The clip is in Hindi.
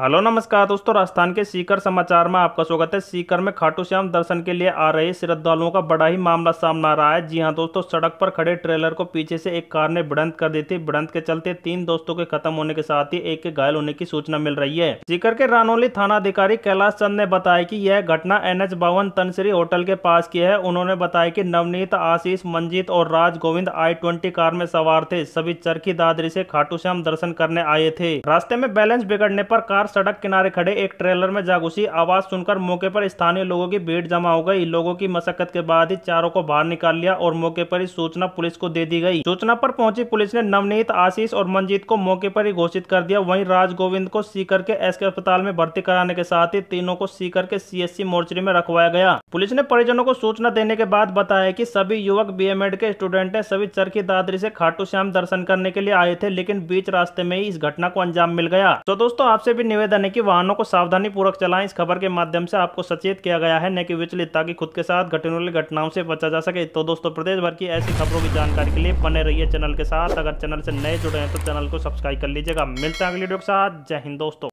हेलो नमस्कार दोस्तों राजस्थान के सीकर समाचार में आपका स्वागत है सीकर में खाटू श्याम दर्शन के लिए आ रहे श्रद्धालुओं का बड़ा ही मामला सामने आ रहा है जी हाँ दोस्तों सड़क पर खड़े ट्रेलर को पीछे से एक कार ने भिड़ंत कर दी थी भिड़ंत के चलते तीन दोस्तों के खत्म होने के साथ ही एक के घायल होने की सूचना मिल रही है सीकर के रानौली थाना अधिकारी कैलाश चंद ने बताया की यह घटना एन एच बावन तनश्री होटल के पास की है उन्होंने बताया की नवनीत आशीष मंजीत और Raj Govind I twenty car में सवार थे सभी चरखी दादरी से खाटू श्याम दर्शन करने आए थे रास्ते में बैलेंस बिगड़ने पर कार कार सड़क किनारे खड़े एक ट्रेलर में जा घुसी आवाज सुनकर मौके पर स्थानीय लोगों की भीड़ जमा हो गई लोगों की मशक्कत के बाद ही चारों को बाहर निकाल लिया और मौके पर ही सूचना पुलिस को दे दी गई सूचना पर पहुंची पुलिस ने नवनीत आशीष और मंजीत को मौके पर ही घोषित कर दिया वहीं राजगोविंद को सीकर के एस अस्पताल में भर्ती कराने के साथ ही तीनों को सीकर के सी मोर्चरी में रखवाया गया पुलिस ने परिजनों को सूचना देने के बाद बताया कि सभी युवक बीएमएड के स्टूडेंट हैं सभी चरखी दादरी से खाटू श्याम दर्शन करने के लिए आए थे लेकिन बीच रास्ते में ही इस घटना को अंजाम मिल गया तो दोस्तों आपसे भी निवेदन है कि वाहनों को सावधानी पूर्वक चलाएं इस खबर के माध्यम से आपको सचेत किया गया है न की विचलित ताकि खुद के साथ घटने वाली घटनाओं से बचा जा सके तो दोस्तों प्रदेश भर की ऐसी खबरों की जानकारी के लिए बने रहिए चैनल के साथ अगर चैनल से नए जुड़े हैं तो चैनल को सब्सक्राइब कर लीजिएगा मिलते हैं अगले वीडियो के साथ जय हिंद दोस्तों